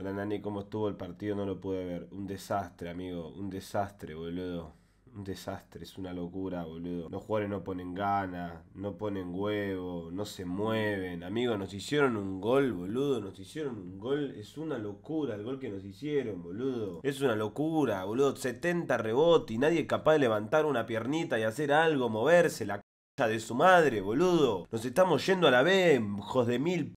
Hola Nani, ¿cómo estuvo el partido? No lo pude ver. Un desastre, amigo. Un desastre, boludo. Un desastre, es una locura, boludo. Los jugadores no ponen gana, no ponen huevo, no se mueven. Amigo, nos hicieron un gol, boludo. Nos hicieron un gol. Es una locura el gol que nos hicieron, boludo. Es una locura, boludo. 70 rebotes y nadie es capaz de levantar una piernita y hacer algo, moverse la c de su madre, boludo. Nos estamos yendo a la B, hijos de mil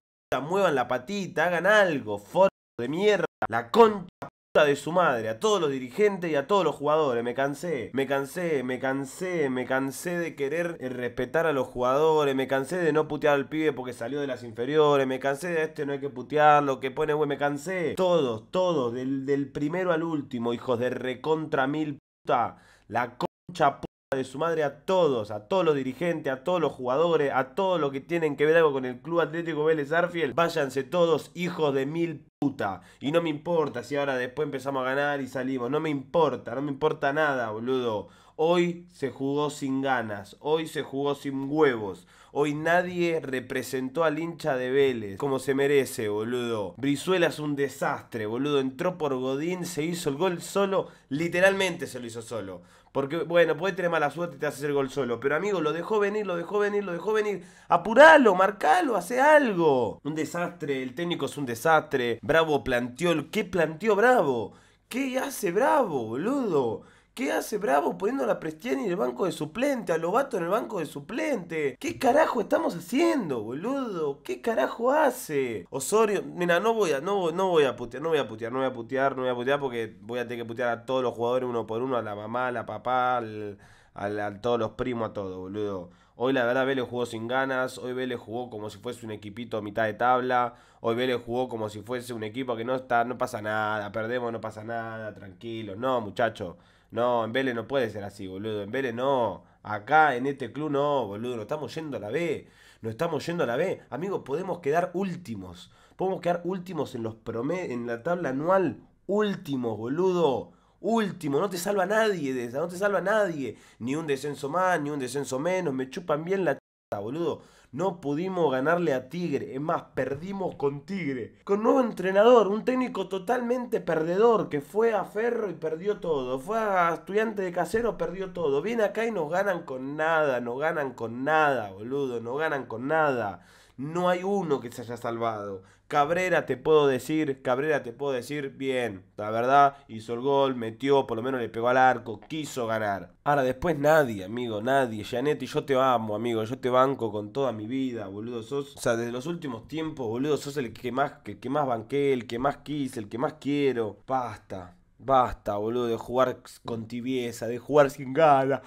Muevan la patita, hagan algo, for de mierda, la concha puta de su madre, a todos los dirigentes y a todos los jugadores. Me cansé, me cansé, me cansé, me cansé de querer eh, respetar a los jugadores, me cansé de no putear al pibe porque salió de las inferiores, me cansé de este no hay que putearlo, que pone güey, me cansé. Todos, todos, del, del primero al último, hijos de recontra mil puta, la concha puta de su madre a todos, a todos los dirigentes, a todos los jugadores, a todos los que tienen que ver algo con el Club Atlético Vélez Arfiel. Váyanse todos, hijos de mil puta. Y no me importa si ahora después empezamos a ganar y salimos. No me importa, no me importa nada, boludo. Hoy se jugó sin ganas, hoy se jugó sin huevos, hoy nadie representó al hincha de Vélez como se merece, boludo. Brizuela es un desastre, boludo. Entró por Godín, se hizo el gol solo, literalmente se lo hizo solo. Porque, bueno, puede tener mala suerte y te hace el gol solo. Pero, amigo, lo dejó venir, lo dejó venir, lo dejó venir. Apuralo, marcalo, hace algo. Un desastre, el técnico es un desastre. Bravo planteó, ¿qué planteó Bravo? ¿Qué hace Bravo, boludo? ¿Qué hace Bravo poniendo a la Prestiani en el banco de suplente, a Lobato en el banco de suplente? ¿Qué carajo estamos haciendo, boludo? ¿Qué carajo hace? Osorio, mira, no voy a, no, no voy a putear, no voy a putear, no voy a putear, no voy a putear porque voy a tener que putear a todos los jugadores uno por uno, a la mamá, a la papá, al, a todos los primos, a todos, boludo. Hoy la verdad Vélez jugó sin ganas, hoy Vélez jugó como si fuese un equipito a mitad de tabla, hoy Vélez jugó como si fuese un equipo que no está, no pasa nada, perdemos, no pasa nada, tranquilo, no muchachos. No, en Vélez no puede ser así, boludo. En Vélez no. Acá en este club no, boludo. Nos estamos yendo a la B. Nos estamos yendo a la B. Amigos, podemos quedar últimos. Podemos quedar últimos en los en la tabla anual. Últimos, boludo. Último, no te salva nadie de esa, no te salva nadie. Ni un descenso más, ni un descenso menos. Me chupan bien la boludo. No pudimos ganarle a Tigre. Es más, perdimos con Tigre. Con nuevo entrenador, un técnico totalmente perdedor que fue a Ferro y perdió todo. Fue a Estudiante de Casero, perdió todo. Viene acá y nos ganan con nada, nos ganan con nada, boludo. no ganan con nada. No hay uno que se haya salvado. Cabrera te puedo decir, Cabrera te puedo decir, bien, la verdad, hizo el gol, metió, por lo menos le pegó al arco, quiso ganar. Ahora después nadie, amigo, nadie. y yo te amo, amigo, yo te banco con toda mi vida, boludo. Sos, o sea, desde los últimos tiempos, boludo, sos el que más, que, que más banqué, el que más quise, el que más quiero. Basta. Basta, boludo, de jugar con tibieza, de jugar sin gana.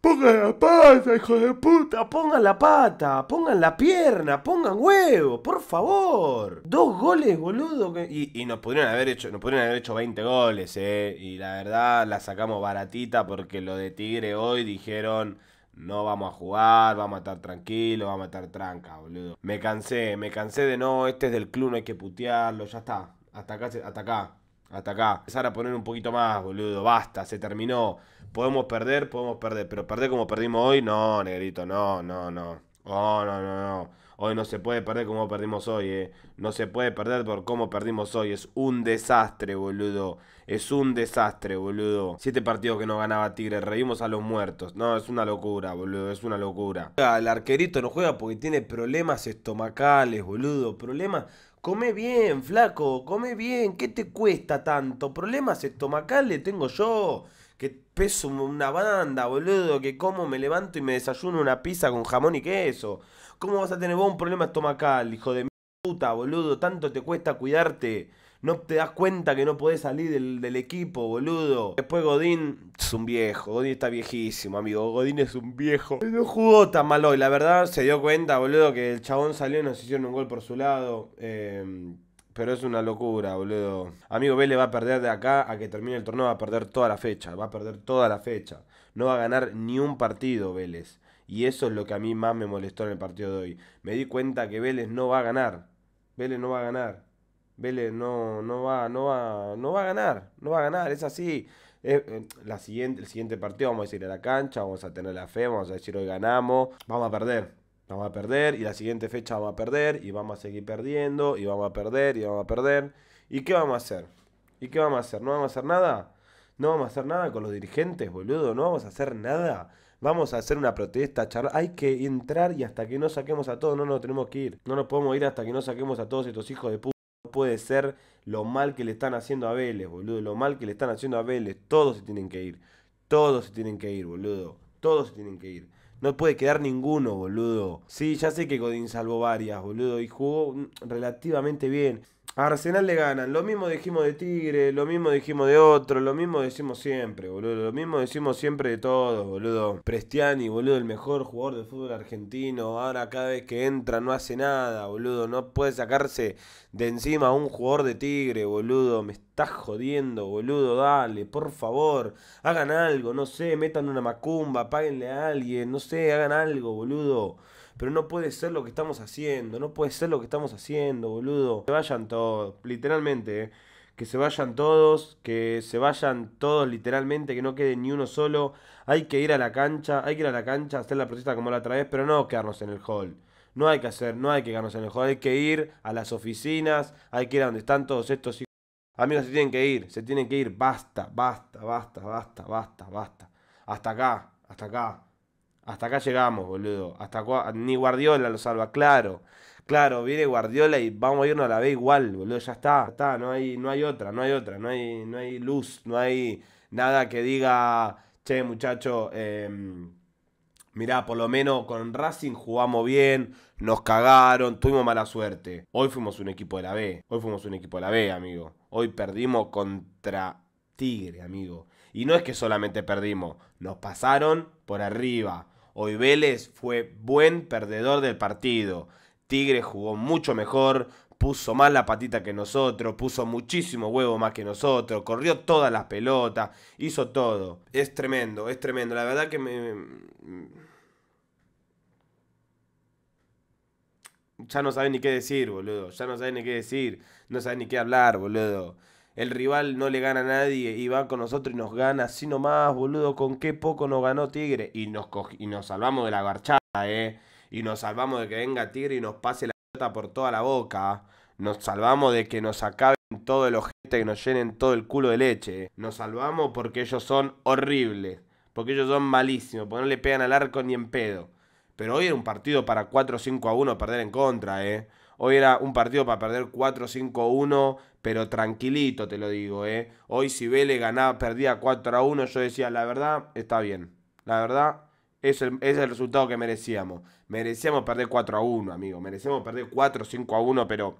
Pongan la pata, hijo de puta, pongan la pata, pongan la pierna, pongan huevo, por favor. Dos goles, boludo. Y, nos pudieron haber hecho, nos haber hecho 20 goles, eh. Y la verdad la sacamos baratita porque lo de Tigre hoy dijeron. No vamos a jugar, vamos a estar tranquilos, vamos a estar tranca, boludo. Me cansé, me cansé de no, este es del club, no hay que putearlo, ya está. Hasta acá, hasta acá hasta acá. Empezar a poner un poquito más, boludo, basta, se terminó. Podemos perder, podemos perder, pero perder como perdimos hoy, no, negrito, no, no, no. Oh, no, no, no. Hoy no se puede perder como perdimos hoy, eh. No se puede perder por cómo perdimos hoy. Es un desastre, boludo. Es un desastre, boludo. Siete partidos que no ganaba Tigre. Reímos a los muertos. No, es una locura, boludo. Es una locura. El arquerito no juega porque tiene problemas estomacales, boludo. Problemas Come bien, flaco, come bien, ¿qué te cuesta tanto? Problemas estomacales tengo yo, que peso una banda, boludo, que como, me levanto y me desayuno una pizza con jamón y queso. ¿Cómo vas a tener vos un problema estomacal, hijo de puta, boludo? Tanto te cuesta cuidarte. No te das cuenta que no podés salir del, equipo, boludo. Después Godín es un viejo. Godín está viejísimo, amigo. Godín es un viejo. No jugó tan mal hoy. La verdad, se dio cuenta, boludo, que el chabón salió y nos hicieron un gol por su lado. Em, pero es una locura, boludo. Amigo Vélez va a perder de acá a que termine el torneo. Va a perder toda la fecha. Va a perder toda la fecha. No va a ganar ni un partido, Vélez. Y eso es lo que a mí más me molestó en el partido de hoy. Me di cuenta que Vélez no va a ganar. Vélez no va a ganar. Vélez no, no, va, no, va, no va a ganar, no va a ganar, es así. la siguiente, el siguiente partido vamos a ir a la cancha, vamos a tener la fe, vamos a decir hoy ganamos, vamos a perder, vamos a perder y la siguiente fecha vamos a perder y vamos a seguir perdiendo y vamos a perder y vamos a perder. ¿Y qué vamos a hacer? ¿Y qué vamos a hacer? ¿No vamos a hacer nada? No vamos a hacer nada con los dirigentes, boludo, no vamos a hacer nada. Vamos a hacer una protesta, charla. Hay que entrar y hasta que no saquemos a todos no nos tenemos que ir. No nos podemos ir hasta que no saquemos a todos estos hijos de puta puede ser lo mal que le están haciendo a Vélez, boludo. Lo mal que le están haciendo a Vélez. Todos se tienen que ir. Todos se tienen que ir, boludo. Todos se tienen que ir. No puede quedar ninguno, boludo. Sí, ya sé que Godín salvó varias, boludo. Y jugó mm, relativamente bien. Arsenal le ganan. Lo mismo dijimos de Tigre, lo mismo dijimos de otro, lo mismo decimos siempre, boludo. Lo mismo decimos siempre de todos, boludo. Prestiani, boludo, el mejor jugador de fútbol argentino. Ahora cada vez que entra no hace nada, boludo. No puede sacarse de encima a un jugador de Tigre, boludo. Me estás jodiendo, boludo, dale, por favor, hagan algo, no sé, metan una macumba, paguenle a alguien, no sé, hagan algo, boludo. Pero no puede ser lo que estamos haciendo, no puede ser lo que estamos haciendo, boludo. Que se vayan todos, literalmente, eh. que se vayan todos, que se vayan todos literalmente, que no quede ni uno solo. Hay que ir a la cancha, hay que ir a la cancha, hacer la protesta como la otra vez, pero no quedarnos en el hall. No hay que hacer, no hay que quedarnos en el hall hay que ir a las oficinas, hay que ir a donde están todos estos Amigos, se tienen que ir, se tienen que ir. Basta, basta, basta, basta, basta, basta. Hasta acá, hasta acá. Hasta acá llegamos, boludo. Hasta ni Guardiola lo salva, claro. Claro, viene Guardiola y vamos a irnos a la B igual, boludo. Ya está, está, no hay, no hay otra, no hay otra, no hay, no hay luz, no hay nada que diga, che, muchacho, em, mirá, por lo menos con Racing jugamos bien, nos cagaron, tuvimos mala suerte. Hoy fuimos un equipo de la B, hoy fuimos un equipo de la B, amigo. Hoy perdimos contra Tigre, amigo. Y no es que solamente perdimos, nos pasaron por arriba. Hoy Vélez fue buen perdedor del partido. Tigre jugó mucho mejor, puso más la patita que nosotros, puso muchísimo huevo más que nosotros, corrió todas las pelotas, hizo todo. Es tremendo, es tremendo. La verdad que me ya no saben ni qué decir, boludo. Ya no saben ni qué decir. No saben ni qué hablar, boludo. El rival no le gana a nadie y va con nosotros y nos gana así nomás, boludo. Con qué poco nos ganó Tigre. Y nos, y nos salvamos de la garchada, eh. Y nos salvamos de que venga Tigre y nos pase la pelota por toda la boca. Nos salvamos de que nos acaben todo el ojete, que nos llenen todo el culo de leche. Nos salvamos porque ellos son horribles. Porque ellos son malísimos. Porque no le pegan al arco ni en pedo. Pero hoy era un partido para 4-5 a 1 perder en contra, ¿eh? Hoy era un partido para perder 4-5-1, pero tranquilito, te lo digo, ¿eh? Hoy si Vélez ganaba, perdía 4-1, yo decía, la verdad, está bien. La verdad, es es el resultado que merecíamos. Merecíamos perder 4-1, amigo. Merecíamos perder 4-5-1, pero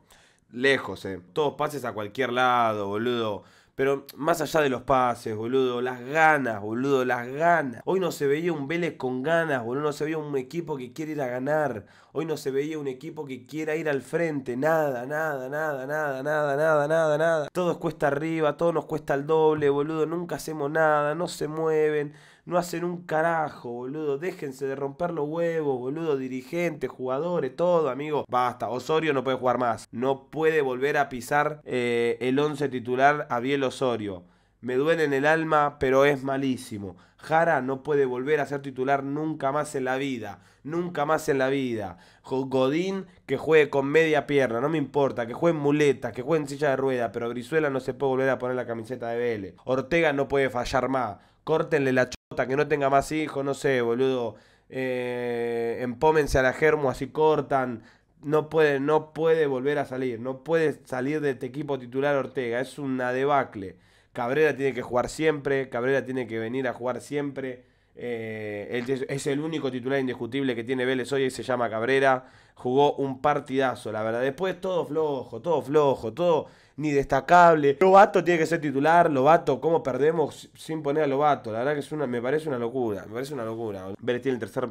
lejos, ¿eh? Todos pases a cualquier lado, boludo pero más allá de los pases, boludo, las ganas, boludo, las ganas. Hoy no se veía un Vélez con ganas, boludo, no se veía un equipo que quiere ir a ganar. Hoy no se veía un equipo que quiera ir al frente. Nada, nada, nada, nada, nada, nada, nada, nada. Todos cuesta arriba, todo nos cuesta el doble, boludo. Nunca hacemos nada, no se mueven, no hacen un carajo, boludo. Déjense de romper los huevos, boludo. Dirigentes, jugadores, todo, amigo. Basta, Osorio no puede jugar más. No puede volver a pisar eh, el 11 titular a Biel Osorio. Me duele en el alma, pero es malísimo. Jara no puede volver a ser titular nunca más en la vida. Nunca más en la vida. Godín que juegue con media pierna, no me importa. Que juegue en muleta, que juegue en silla de rueda, pero Grizuela no se puede volver a poner la camiseta de Vélez. Ortega no puede fallar más. Córtenle la chota, que no tenga más hijos, no sé, boludo. Eh, empómense a la germo, así cortan. No puede, no puede volver a salir. No puede salir de este equipo titular Ortega. Es una debacle. Cabrera tiene que jugar siempre, Cabrera tiene que venir a jugar siempre. Eh, es el único titular indiscutible que tiene Vélez hoy se llama Cabrera. Jugó un partidazo, la verdad. Después todo flojo, todo flojo, todo ni destacable. Lobato tiene que ser titular. Lobato, ¿cómo perdemos sin poner a Lobato? La verdad que es una, me parece una locura. Me parece una locura. Vélez tiene el tercer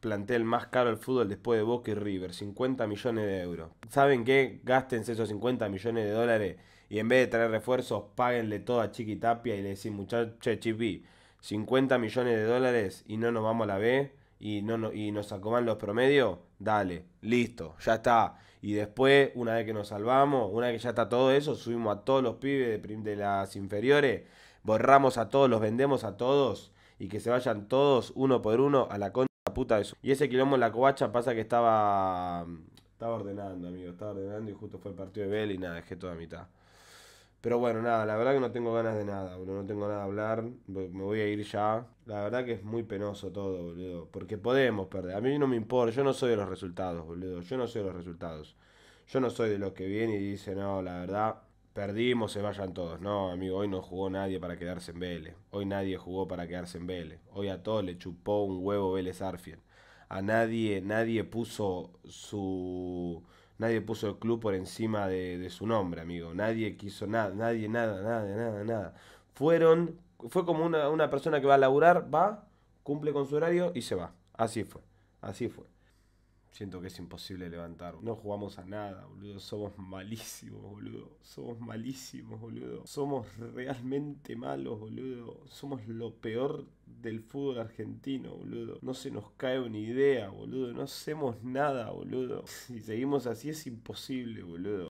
plantel más caro del fútbol después de Boca y River. 50 millones de euros. ¿Saben qué? Gástense esos 50 millones de dólares y en vez de traer refuerzos, páguenle todo a Chiqui Tapia y le decimos, muchacho, Chipi, 50 millones de dólares y no nos vamos a la B y, no, no, y nos acoman los promedios, dale, listo, ya está. Y después, una vez que nos salvamos, una vez que ya está todo eso, subimos a todos los pibes de, las inferiores, borramos a todos, los vendemos a todos y que se vayan todos uno por uno a la concha puta de su. Y ese quilombo en la covacha pasa que estaba. Estaba ordenando, amigo, estaba ordenando y justo fue el partido de Bell y nada, dejé toda mitad. Pero bueno, nada, la verdad que no tengo ganas de nada, boludo. No tengo nada a hablar. Me voy a ir ya. La verdad que es muy penoso todo, boludo. Porque podemos perder. A mí no me importa. Yo no soy de los resultados, boludo. Yo no soy de los resultados. Yo no soy de los que vienen y dice, no, la verdad, perdimos, se vayan todos. No, amigo, hoy no jugó nadie para quedarse en Vélez. Hoy nadie jugó para quedarse en Vélez. Hoy a todos le chupó un huevo Vélez Arfien. A nadie, nadie puso su Nadie puso el club por encima de, su nombre, amigo. Nadie quiso nada, nadie, nada, nada, nada, nada. Fueron, fue como una, una persona que va a laburar, va, cumple con su horario y se va. Así fue, así fue siento que es imposible levantar. No jugamos a nada, boludo. Somos malísimos, boludo. Somos malísimos, boludo. Somos realmente malos, boludo. Somos lo peor del fútbol argentino, boludo. No se nos cae una idea, boludo. No hacemos nada, boludo. Si seguimos así es imposible, boludo.